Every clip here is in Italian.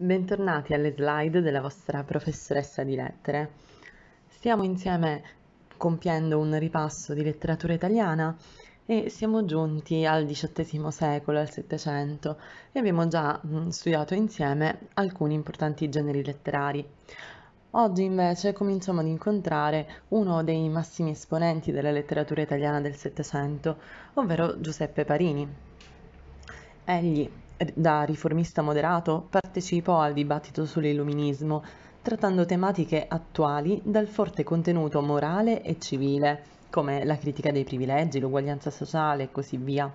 Bentornati alle slide della vostra professoressa di lettere. Stiamo insieme compiendo un ripasso di letteratura italiana e siamo giunti al XVIII secolo, al Settecento, e abbiamo già mm, studiato insieme alcuni importanti generi letterari. Oggi invece cominciamo ad incontrare uno dei massimi esponenti della letteratura italiana del Settecento, ovvero Giuseppe Parini. Egli da riformista moderato partecipò al dibattito sull'illuminismo, trattando tematiche attuali dal forte contenuto morale e civile, come la critica dei privilegi, l'uguaglianza sociale e così via.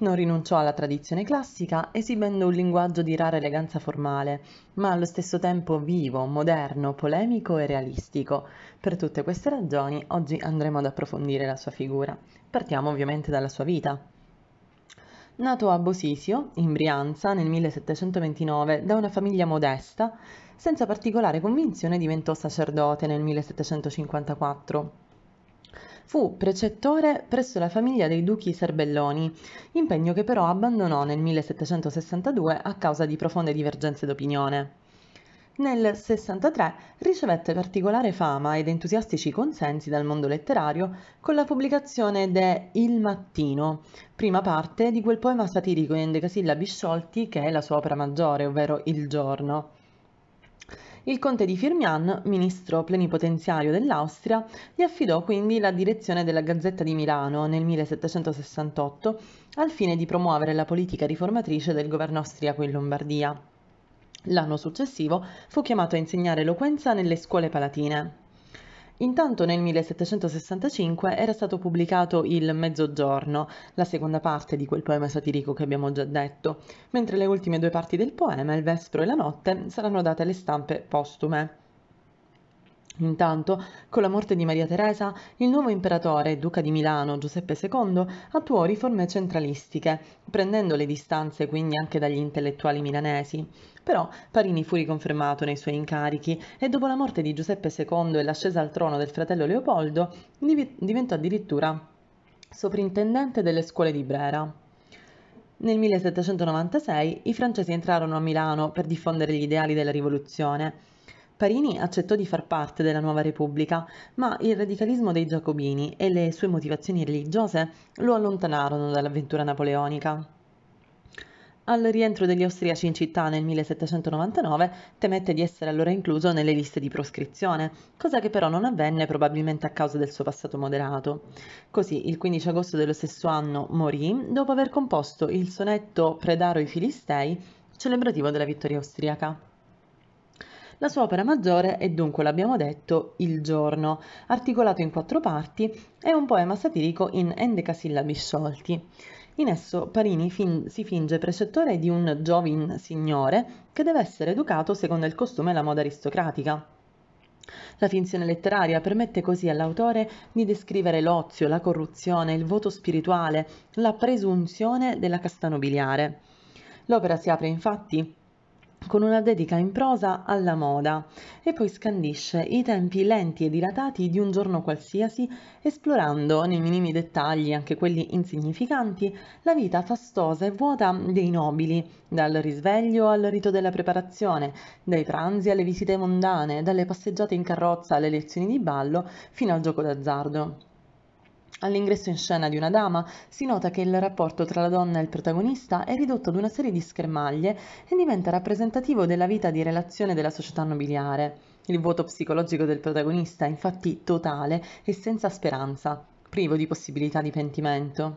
Non rinunciò alla tradizione classica, esibendo un linguaggio di rara eleganza formale, ma allo stesso tempo vivo, moderno, polemico e realistico. Per tutte queste ragioni oggi andremo ad approfondire la sua figura. Partiamo ovviamente dalla sua vita. Nato a Bosisio, in Brianza, nel 1729 da una famiglia modesta, senza particolare convinzione diventò sacerdote nel 1754. Fu precettore presso la famiglia dei duchi Serbelloni, impegno che però abbandonò nel 1762 a causa di profonde divergenze d'opinione. Nel 63 ricevette particolare fama ed entusiastici consensi dal mondo letterario con la pubblicazione de Il Mattino, prima parte di quel poema satirico in endecasillabi sciolti che è la sua opera maggiore, ovvero Il Giorno. Il conte di Firmian, ministro plenipotenziario dell'Austria, gli affidò quindi la direzione della Gazzetta di Milano nel 1768 al fine di promuovere la politica riformatrice del governo austriaco in Lombardia. L'anno successivo fu chiamato a insegnare eloquenza nelle scuole palatine. Intanto nel 1765 era stato pubblicato Il Mezzogiorno, la seconda parte di quel poema satirico che abbiamo già detto, mentre le ultime due parti del poema, Il Vespro e la Notte, saranno date alle stampe postume. Intanto, con la morte di Maria Teresa, il nuovo imperatore, duca di Milano Giuseppe II, attuò riforme centralistiche, prendendo le distanze quindi anche dagli intellettuali milanesi. Però Parini fu riconfermato nei suoi incarichi e dopo la morte di Giuseppe II e l'ascesa al trono del fratello Leopoldo, diventò addirittura soprintendente delle scuole di Brera. Nel 1796 i francesi entrarono a Milano per diffondere gli ideali della rivoluzione Parini accettò di far parte della nuova Repubblica, ma il radicalismo dei giacobini e le sue motivazioni religiose lo allontanarono dall'avventura napoleonica. Al rientro degli austriaci in città nel 1799 temette di essere allora incluso nelle liste di proscrizione, cosa che però non avvenne probabilmente a causa del suo passato moderato. Così, il 15 agosto dello stesso anno morì dopo aver composto il sonetto Predaro i Filistei, celebrativo della vittoria austriaca. La sua opera maggiore è dunque, l'abbiamo detto, Il giorno, articolato in quattro parti, è un poema satirico in endecasillabi sciolti. In esso Parini fin- si finge precettore di un giovin signore che deve essere educato secondo il costume e la moda aristocratica. La finzione letteraria permette così all'autore di descrivere l'ozio, la corruzione, il voto spirituale, la presunzione della casta nobiliare. L'opera si apre infatti con una dedica in prosa alla moda e poi scandisce i tempi lenti e dilatati di un giorno qualsiasi, esplorando nei minimi dettagli, anche quelli insignificanti, la vita fastosa e vuota dei nobili, dal risveglio al rito della preparazione, dai pranzi alle visite mondane, dalle passeggiate in carrozza alle lezioni di ballo, fino al gioco d'azzardo. All'ingresso in scena di una dama si nota che il rapporto tra la donna e il protagonista è ridotto ad una serie di schermaglie e diventa rappresentativo della vita di relazione della società nobiliare. Il vuoto psicologico del protagonista è infatti totale e senza speranza, privo di possibilità di pentimento.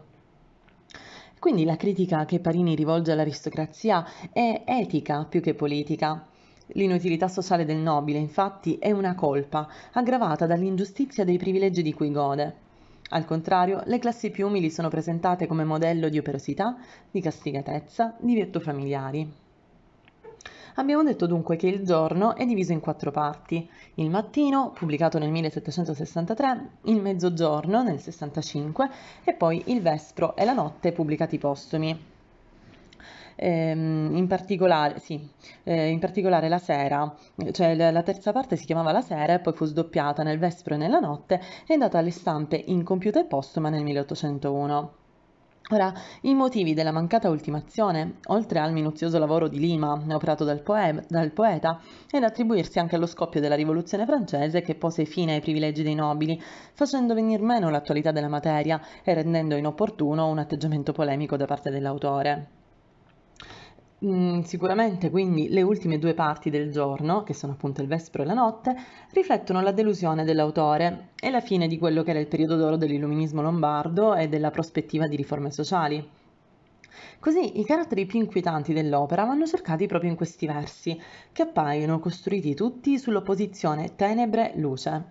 Quindi la critica che Parini rivolge all'aristocrazia è etica più che politica. L'inutilità sociale del nobile, infatti, è una colpa, aggravata dall'ingiustizia dei privilegi di cui gode. Al contrario, le classi più umili sono presentate come modello di operosità, di castigatezza, di virtù familiari. Abbiamo detto dunque che il giorno è diviso in quattro parti. Il mattino, pubblicato nel 1763, il mezzogiorno nel 65 e poi il vespro e la notte, pubblicati postumi ehm, in, particolare, sì, eh, in particolare la sera, cioè la terza parte si chiamava La sera e poi fu sdoppiata nel Vespro e nella notte e andata alle stampe incompiuta e postuma nel 1801. Ora, i motivi della mancata ultimazione, oltre al minuzioso lavoro di Lima operato dal, poem, dal, poeta, è da attribuirsi anche allo scoppio della Rivoluzione francese che pose fine ai privilegi dei nobili, facendo venir meno l'attualità della materia e rendendo inopportuno un atteggiamento polemico da parte dell'autore. Mm, sicuramente quindi le ultime due parti del giorno, che sono appunto il vespro e la notte, riflettono la delusione dell'autore e la fine di quello che era il periodo d'oro dell'illuminismo lombardo e della prospettiva di riforme sociali. Così i caratteri più inquietanti dell'opera vanno cercati proprio in questi versi, che appaiono costruiti tutti sull'opposizione tenebre-luce.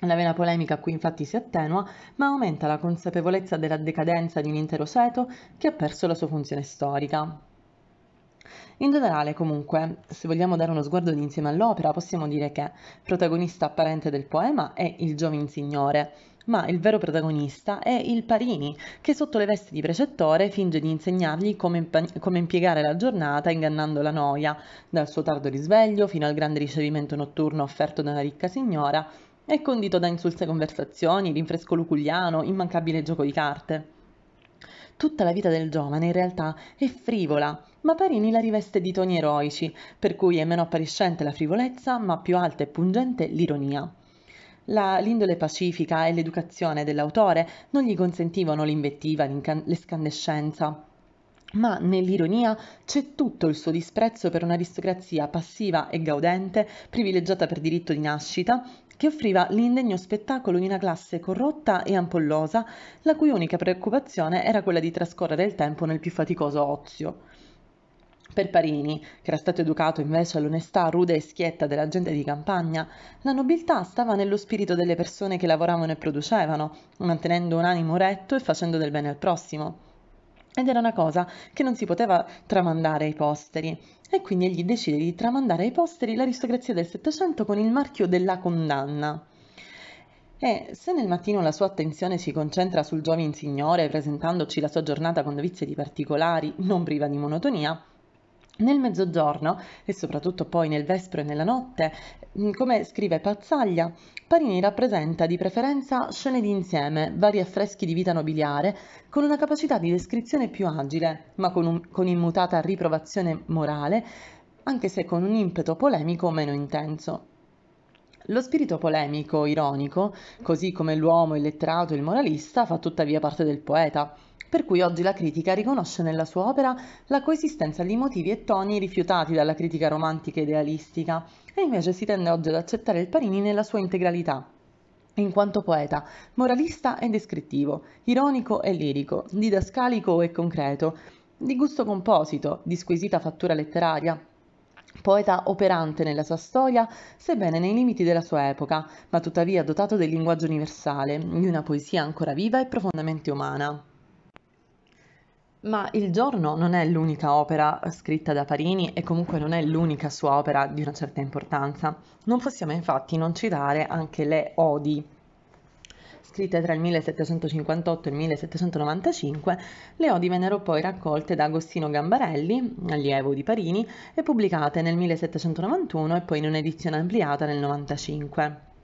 La vena polemica qui infatti si attenua, ma aumenta la consapevolezza della decadenza di un intero ceto che ha perso la sua funzione storica. In generale, comunque, se vogliamo dare uno sguardo insieme all'opera, possiamo dire che protagonista apparente del poema è il giovin signore, ma il vero protagonista è il Parini, che sotto le vesti di precettore finge di insegnargli come, imp- come, impiegare la giornata ingannando la noia, dal suo tardo risveglio fino al grande ricevimento notturno offerto da una ricca signora, e condito da insulse conversazioni, rinfresco luculiano, immancabile gioco di carte. Tutta la vita del giovane in realtà è frivola, ma Parini la riveste di toni eroici, per cui è meno appariscente la frivolezza, ma più alta e pungente l'ironia. La, l'indole pacifica e l'educazione dell'autore non gli consentivano l'invettiva, l'escandescenza. Ma nell'ironia c'è tutto il suo disprezzo per un'aristocrazia passiva e gaudente, privilegiata per diritto di nascita, che offriva l'indegno spettacolo di una classe corrotta e ampollosa, la cui unica preoccupazione era quella di trascorrere il tempo nel più faticoso ozio. Per Parini, che era stato educato invece all'onestà rude e schietta della gente di campagna, la nobiltà stava nello spirito delle persone che lavoravano e producevano, mantenendo un animo retto e facendo del bene al prossimo. Ed era una cosa che non si poteva tramandare ai posteri, e quindi egli decide di tramandare ai posteri l'aristocrazia del Settecento con il marchio della condanna. E se nel mattino la sua attenzione si concentra sul giovine signore presentandoci la sua giornata con novizie di particolari, non priva di monotonia, nel mezzogiorno e soprattutto poi nel vespro e nella notte, mm, come scrive Pazzaglia, Parini rappresenta di preferenza scene di insieme, vari affreschi di vita nobiliare, con una capacità di descrizione più agile, ma con, un, con immutata riprovazione morale, anche se con un impeto polemico meno intenso. Lo spirito polemico, ironico, così come l'uomo, il letterato e il moralista, fa tuttavia parte del poeta per cui oggi la critica riconosce nella sua opera la coesistenza di motivi e toni rifiutati dalla critica romantica idealistica, e invece si tende oggi ad accettare il Parini nella sua integralità, in quanto poeta, moralista e descrittivo, ironico e lirico, didascalico e concreto, di gusto composito, di squisita fattura letteraria. Poeta operante nella sua storia, sebbene nei limiti della sua epoca, ma tuttavia dotato del linguaggio universale, di una poesia ancora viva e profondamente umana. Ma Il giorno non è l'unica opera scritta da Parini e comunque non è l'unica sua opera di una certa importanza. Non possiamo infatti non citare anche le Odi, scritte tra il 1758 e il 1795, le odi vennero poi raccolte da Agostino Gambarelli, allievo di Parini, e pubblicate nel 1791 e poi in un'edizione ampliata nel 1995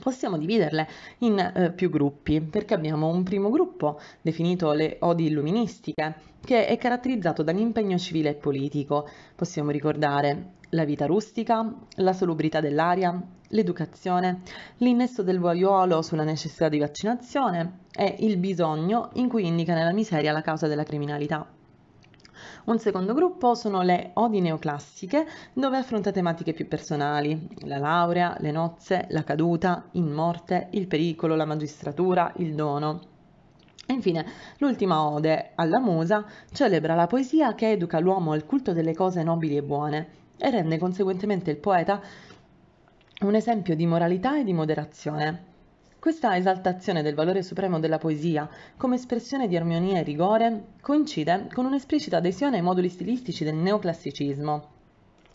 possiamo dividerle in eh, più gruppi, perché abbiamo un primo gruppo, definito le odi illuministiche, che è caratterizzato dall'impegno civile e politico. Possiamo ricordare la vita rustica, la salubrità dell'aria, l'educazione, l'innesso del voiolo sulla necessità di vaccinazione e il bisogno in cui indica nella miseria la causa della criminalità. Un secondo gruppo sono le odi neoclassiche, dove affronta tematiche più personali, la laurea, le nozze, la caduta, in morte, il pericolo, la magistratura, il dono. E infine, l'ultima ode, alla musa, celebra la poesia che educa l'uomo al culto delle cose nobili e buone e rende conseguentemente il poeta un esempio di moralità e di moderazione. Questa esaltazione del valore supremo della poesia, come espressione di armonia e rigore, coincide con un'esplicita adesione ai moduli stilistici del neoclassicismo.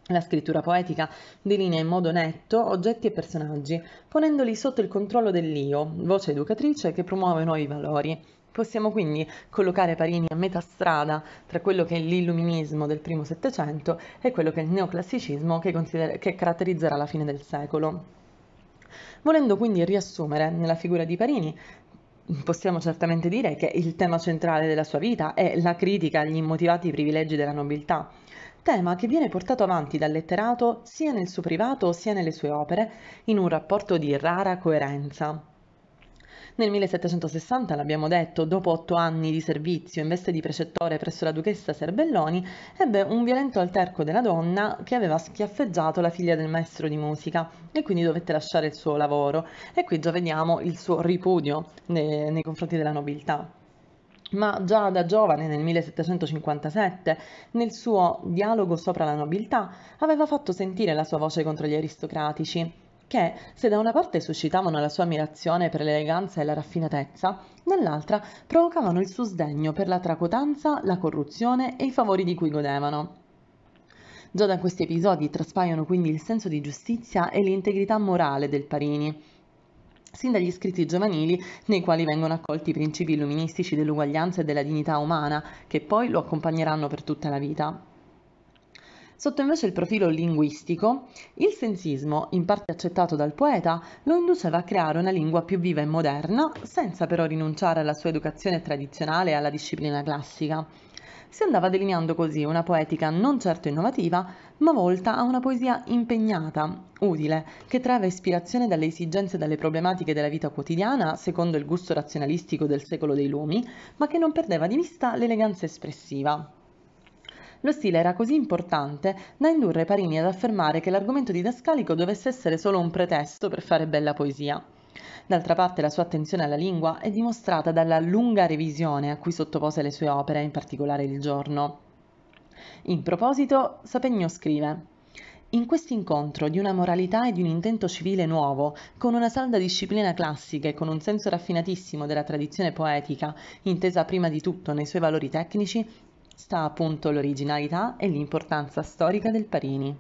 La scrittura poetica delinea in modo netto oggetti e personaggi, ponendoli sotto il controllo dell'io, voce educatrice che promuove nuovi valori. Possiamo quindi collocare Parini a metà strada tra quello che è l'illuminismo del primo Settecento e quello che è il neoclassicismo che, che caratterizzerà la fine del secolo. Volendo quindi riassumere nella figura di Parini, possiamo certamente dire che il tema centrale della sua vita è la critica agli immotivati privilegi della nobiltà, tema che viene portato avanti dal letterato sia nel suo privato sia nelle sue opere in un rapporto di rara coerenza. Nel 1760, l'abbiamo detto, dopo otto anni di servizio in veste di precettore presso la duchessa Serbelloni, ebbe un violento alterco della donna che aveva schiaffeggiato la figlia del maestro di musica e quindi dovette lasciare il suo lavoro. E qui già vediamo il suo ripudio nei, nei confronti della nobiltà ma già da giovane nel 1757, nel suo Dialogo sopra la nobiltà, aveva fatto sentire la sua voce contro gli aristocratici che, se da una parte suscitavano la sua ammirazione per l'eleganza e la raffinatezza, dall'altra provocavano il suo sdegno per la tracotanza, la corruzione e i favori di cui godevano. Già da questi episodi traspaiono quindi il senso di giustizia e l'integrità morale del Parini, sin dagli scritti giovanili nei quali vengono accolti i principi illuministici dell'uguaglianza e della dignità umana, che poi lo accompagneranno per tutta la vita. Sotto invece il profilo linguistico, il sensismo, in parte accettato dal poeta, lo induceva a creare una lingua più viva e moderna, senza però rinunciare alla sua educazione tradizionale e alla disciplina classica. Si andava delineando così una poetica non certo innovativa, ma volta a una poesia impegnata, utile, che traeva ispirazione dalle esigenze e dalle problematiche della vita quotidiana, secondo il gusto razionalistico del secolo dei lumi, ma che non perdeva di vista l'eleganza espressiva. Lo stile era così importante da indurre Parini ad affermare che l'argomento didascalico dovesse essere solo un pretesto per fare bella poesia. D'altra parte la sua attenzione alla lingua è dimostrata dalla lunga revisione a cui sottopose le sue opere, in particolare il giorno. In proposito, Sapegno scrive in questo incontro di una moralità e di un intento civile nuovo, con una salda disciplina classica e con un senso raffinatissimo della tradizione poetica, intesa prima di tutto nei suoi valori tecnici, sta appunto l'originalità e l'importanza storica del Parini.